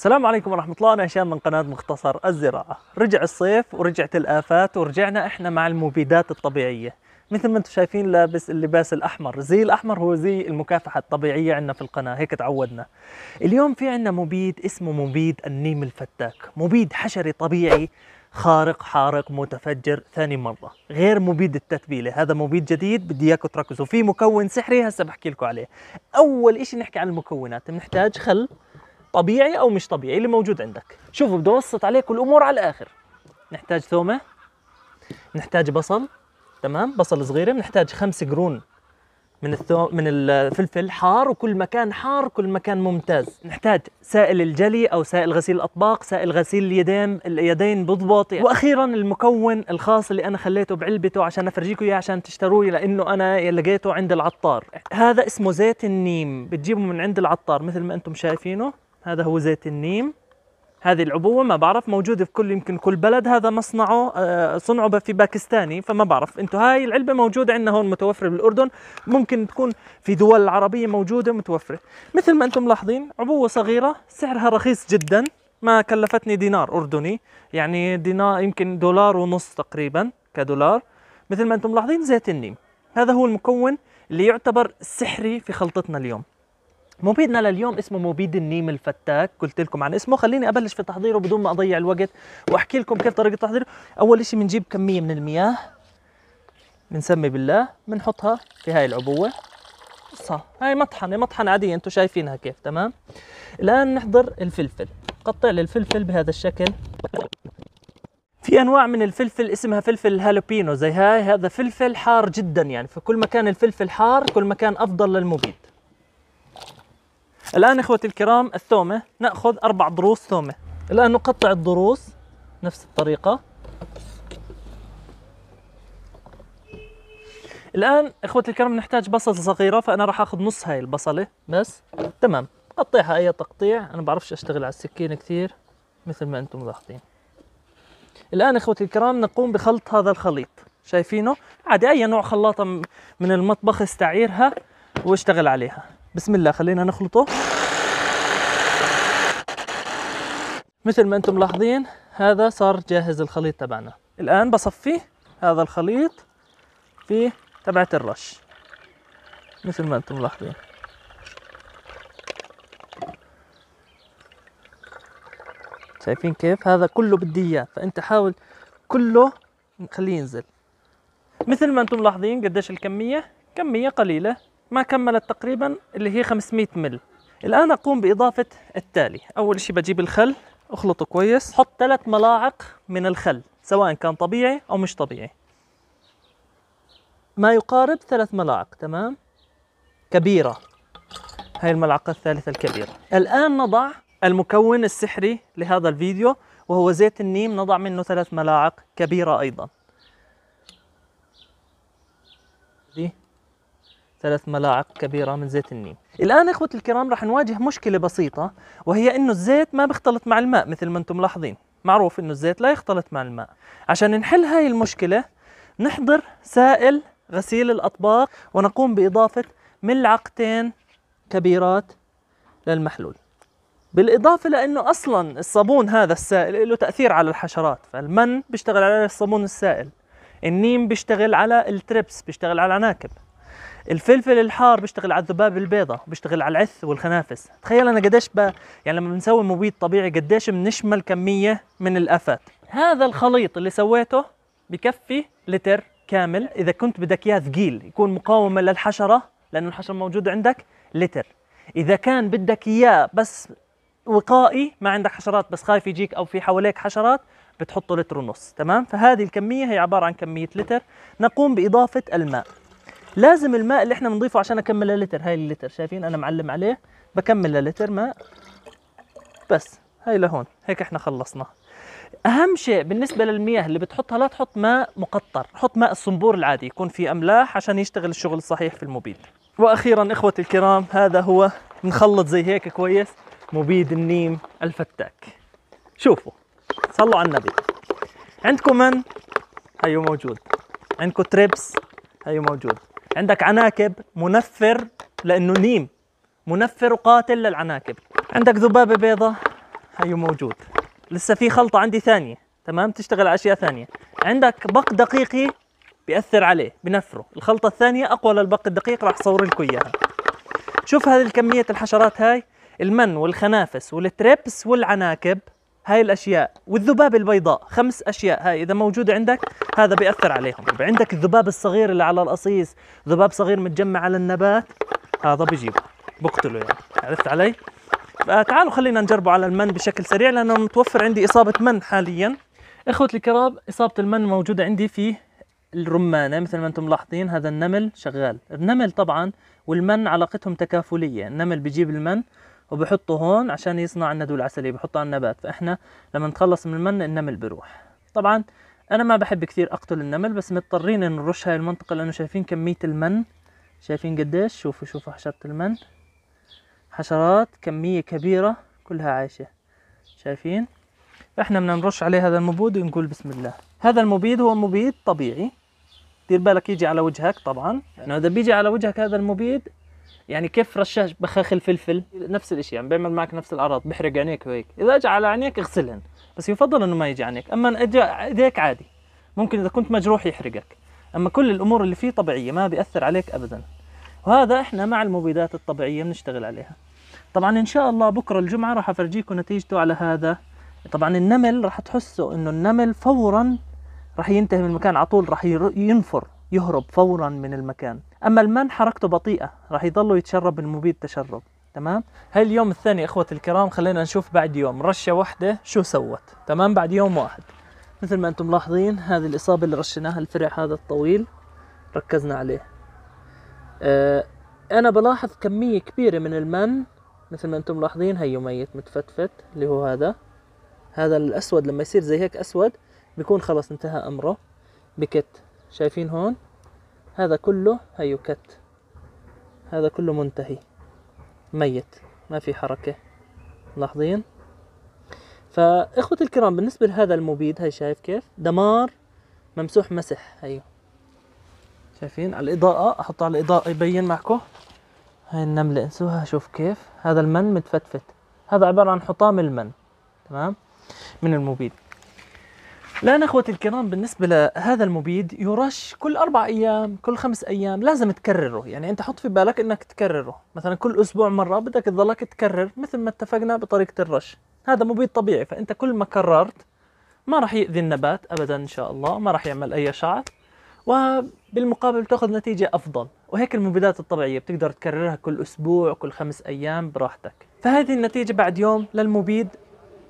السلام عليكم ورحمة الله أنا هشام من قناة مختصر الزراعة رجع الصيف ورجعت الآفات ورجعنا إحنا مع المبيدات الطبيعية مثل ما انتم شايفين لابس اللباس الأحمر الزي الأحمر هو زي المكافحة الطبيعية عندنا في القناة هيك تعودنا اليوم في عندنا مبيد اسمه مبيد النيم الفتاك مبيد حشري طبيعي خارق حارق متفجر ثاني مرة غير مبيد التتبيلة هذا مبيد جديد بدي اياكم تركزوا فيه مكون سحري هسا بحكي لكم عليه أول إشي نحكي عن المكونات بنحتاج خل طبيعي او مش طبيعي اللي موجود عندك شوفوا بدي اوسط عليكم الامور على الاخر نحتاج ثومه نحتاج بصل تمام بصل صغيره بنحتاج خمس قرون من الثو... من الفلفل حار وكل مكان حار كل مكان ممتاز نحتاج سائل الجلي او سائل غسيل الاطباق سائل غسيل اليدين اليدين بالضبط يعني. واخيرا المكون الخاص اللي انا خليته بعلبته عشان افرجيكم اياه عشان تشتروه لانه انا لقيته عند العطار هذا اسمه زيت النيم بتجيبه من عند العطار مثل ما انتم شايفينه هذا هو زيت النيم هذه العبوة ما بعرف موجودة في كل يمكن كل بلد هذا مصنعه آه، صنعه في باكستاني فما بعرف انتو هاي العلبة موجودة عندنا هون متوفرة بالأردن ممكن تكون في دول العربية موجودة متوفرة مثل ما انتم ملاحظين عبوة صغيرة سعرها رخيص جدا ما كلفتني دينار أردني يعني دينار يمكن دولار ونص تقريبا كدولار مثل ما انتم ملاحظين زيت النيم هذا هو المكون اللي يعتبر سحري في خلطتنا اليوم مبيدنا لليوم اسمه مبيد النيم الفتاك قلت لكم عن اسمه خليني ابلش في تحضيره بدون ما اضيع الوقت واحكي لكم كيف طريقه تحضيره اول شيء بنجيب كميه من المياه بنسمي بالله بنحطها في هاي العبوه صح هاي مطحنه مطحنه عاديه انتم شايفينها كيف تمام الان نحضر الفلفل قطع لي الفلفل بهذا الشكل في انواع من الفلفل اسمها فلفل الهالوبينو زي هاي هذا فلفل حار جدا يعني فكل ما كان الفلفل حار كل ما كان افضل للمبيد الآن إخوتي الكرام الثومة نأخذ أربع ضروس ثومة الآن نقطع الضروس نفس الطريقة الآن إخوتي الكرام نحتاج بصلة صغيرة فأنا راح أخذ نص هاي البصلة بس تمام قطعها أي تقطيع أنا بعرفش أشتغل على السكين كثير مثل ما أنتم ملاحظين الآن إخوتي الكرام نقوم بخلط هذا الخليط شايفينه عادي أي نوع خلاطة من المطبخ استعيرها واشتغل عليها بسم الله خلينا نخلطه مثل ما انتم ملاحظين هذا صار جاهز الخليط تبعنا الان بصفيه هذا الخليط في تبعت الرش مثل ما انتم ملاحظين شايفين كيف هذا كله بدي اياه فانت حاول كله خليه ينزل مثل ما انتم ملاحظين قديش الكميه كميه قليله ما كملت تقريبا اللي هي 500 مل الان اقوم باضافه التالي اول شيء بجيب الخل اخلطه كويس حط ثلاث ملاعق من الخل سواء كان طبيعي او مش طبيعي ما يقارب ثلاث ملاعق تمام كبيرة هاي الملعقة الثالثة الكبيرة الآن نضع المكون السحري لهذا الفيديو وهو زيت النيم نضع منه ثلاث ملاعق كبيرة أيضا دي ثلاث ملاعق كبيرة من زيت النيم الآن إخوتي الكرام رح نواجه مشكلة بسيطة وهي إنه الزيت ما بيختلط مع الماء مثل ما أنتم ملاحظين معروف إنه الزيت لا يختلط مع الماء عشان نحل هاي المشكلة نحضر سائل غسيل الأطباق ونقوم بإضافة ملعقتين كبيرات للمحلول بالإضافة لأنه أصلا الصابون هذا السائل له تأثير على الحشرات فالمن بيشتغل على الصابون السائل النيم بيشتغل على التريبس بيشتغل على العناكب الفلفل الحار بيشتغل على الذباب البيضة بيشتغل على العث والخنافس تخيل انا قديش ب... يعني لما بنسوي مبيد طبيعي قديش بنشمل كميه من الافات هذا الخليط اللي سويته بكفي لتر كامل اذا كنت بدك اياه ثقيل يكون مقاومه للحشره لانه الحشره موجوده عندك لتر اذا كان بدك اياه بس وقائي ما عندك حشرات بس خايف يجيك او في حواليك حشرات بتحطه لتر ونص تمام فهذه الكميه هي عباره عن كميه لتر نقوم باضافه الماء لازم الماء اللي احنا بنضيفه عشان اكمل اللتر هاي اللتر شايفين انا معلم عليه بكمل اللتر ماء بس هاي لهون هيك احنا خلصنا اهم شيء بالنسبه للمياه اللي بتحطها لا تحط ماء مقطر حط ماء الصنبور العادي يكون فيه املاح عشان يشتغل الشغل الصحيح في المبيد واخيرا اخوتي الكرام هذا هو نخلط زي هيك كويس مبيد النيم الفتاك شوفوا صلوا على النبي عندكم من هيو موجود عندكم تريبس هيو موجود عندك عناكب منفر لانه نيم منفر وقاتل للعناكب عندك ذبابه بيضة هيو موجود لسه في خلطه عندي ثانيه تمام تشتغل على اشياء ثانيه عندك بق دقيقي بياثر عليه بنفره الخلطه الثانيه اقوى للبق الدقيق راح اصور لكم اياها شوف هذه الكميه الحشرات هاي المن والخنافس والتريبس والعناكب هاي الاشياء والذباب البيضاء خمس اشياء هاي اذا موجوده عندك هذا بياثر عليهم طيب، عندك الذباب الصغير اللي على القصيص ذباب صغير متجمع على النبات هذا بجيبه بقتله يعني عرفت علي آه، تعالوا خلينا نجربه على المن بشكل سريع لانه متوفر عندي اصابه من حاليا اخوتي الكرام اصابه المن موجوده عندي في الرمانه مثل ما انتم ملاحظين هذا النمل شغال النمل طبعا والمن علاقتهم تكافليه النمل بيجيب المن وبحطه هون عشان يصنع الندوه العسليه بحطه على النبات فاحنا لما نتخلص من المن النمل بيروح طبعا انا ما بحب كثير اقتل النمل بس مضطرين نرش هاي المنطقه لانه شايفين كميه المن شايفين قديش شوفوا شوفوا حشره المن حشرات كميه كبيره كلها عايشه شايفين فاحنا بدنا نرش عليه هذا المبيد ونقول بسم الله هذا المبيد هو مبيد طبيعي دير بالك يجي على وجهك طبعا لانه يعني اذا بيجي على وجهك هذا المبيد يعني كيف رشاش بخاخ الفلفل نفس الشيء يعني بيعمل معك نفس الاعراض بحرق عينيك وهيك اذا اجى على عينيك اغسلهن بس يفضل انه ما يجي عينيك اما اجى ايديك عادي ممكن اذا كنت مجروح يحرقك اما كل الامور اللي فيه طبيعيه ما بياثر عليك ابدا وهذا احنا مع المبيدات الطبيعيه بنشتغل عليها طبعا ان شاء الله بكره الجمعه راح افرجيكم نتيجته على هذا طبعا النمل راح تحسوا انه النمل فورا راح ينتهي من المكان على طول راح ينفر يهرب فورا من المكان اما المن حركته بطيئه راح يضله يتشرب المبيد تشرب تمام هاي اليوم الثاني اخوة الكرام خلينا نشوف بعد يوم رشة واحدة شو سوت تمام بعد يوم واحد مثل ما انتم ملاحظين هذه الاصابة اللي رشيناها الفرع هذا الطويل ركزنا عليه آه انا بلاحظ كمية كبيرة من المن مثل ما انتم ملاحظين هي ميت متفتفت اللي هو هذا هذا الاسود لما يصير زي هيك اسود بيكون خلص انتهى امره بكت شايفين هون هذا كله هيو كت هذا كله منتهي ميت ما في حركة ملاحظين فإخوة الكرام بالنسبة لهذا المبيد هي شايف كيف دمار ممسوح مسح هيو أيوه. شايفين على الإضاءة أحطه على الإضاءة يبين معكم هاي النملة انسوها شوف كيف هذا المن متفتفت هذا عبارة عن حطام المن تمام من المبيد الآن أخوتي الكرام بالنسبة لهذا المبيد يرش كل أربع أيام كل خمس أيام لازم تكرره يعني أنت حط في بالك أنك تكرره مثلا كل أسبوع مرة بدك تظلك تكرر مثل ما اتفقنا بطريقة الرش هذا مبيد طبيعي فأنت كل ما كررت ما راح يأذي النبات أبدا إن شاء الله ما راح يعمل أي شعر وبالمقابل بتاخذ نتيجة أفضل وهيك المبيدات الطبيعية بتقدر تكررها كل أسبوع كل خمس أيام براحتك فهذه النتيجة بعد يوم للمبيد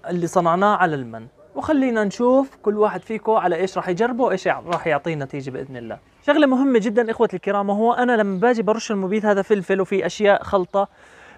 اللي صنعناه على المن وخلينا نشوف كل واحد فيكم على ايش راح يجربه وايش راح يعطيه نتيجه باذن الله شغله مهمه جدا اخوتي الكرام وهو انا لما باجي برش المبيد هذا فلفل وفي اشياء خلطه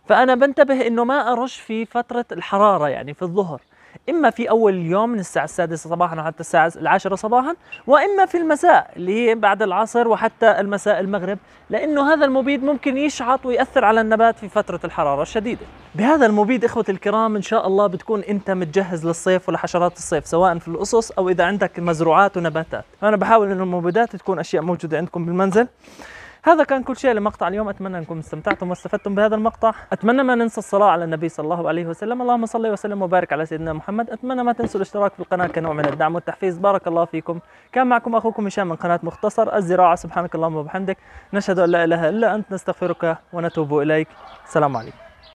فانا بنتبه انه ما ارش في فتره الحراره يعني في الظهر اما في اول اليوم من الساعه السادسه صباحا وحتى الساعه العاشره صباحا واما في المساء اللي هي بعد العصر وحتى المساء المغرب لانه هذا المبيد ممكن يشعط وياثر على النبات في فتره الحراره الشديده بهذا المبيد اخوتي الكرام ان شاء الله بتكون انت متجهز للصيف ولحشرات الصيف سواء في الاسس او اذا عندك مزروعات ونباتات انا بحاول انه المبيدات تكون اشياء موجوده عندكم بالمنزل هذا كان كل شيء لمقطع اليوم أتمنى أنكم استمتعتم واستفدتم بهذا المقطع أتمنى ما ننسى الصلاة على النبي صلى الله عليه وسلم اللهم صل وسلم وبارك على سيدنا محمد أتمنى ما تنسوا الاشتراك في القناة كنوع من الدعم والتحفيز بارك الله فيكم كان معكم أخوكم هشام من قناة مختصر الزراعة سبحانك اللهم وبحمدك نشهد أن لا إله إلا أنت نستغفرك ونتوب إليك السلام عليكم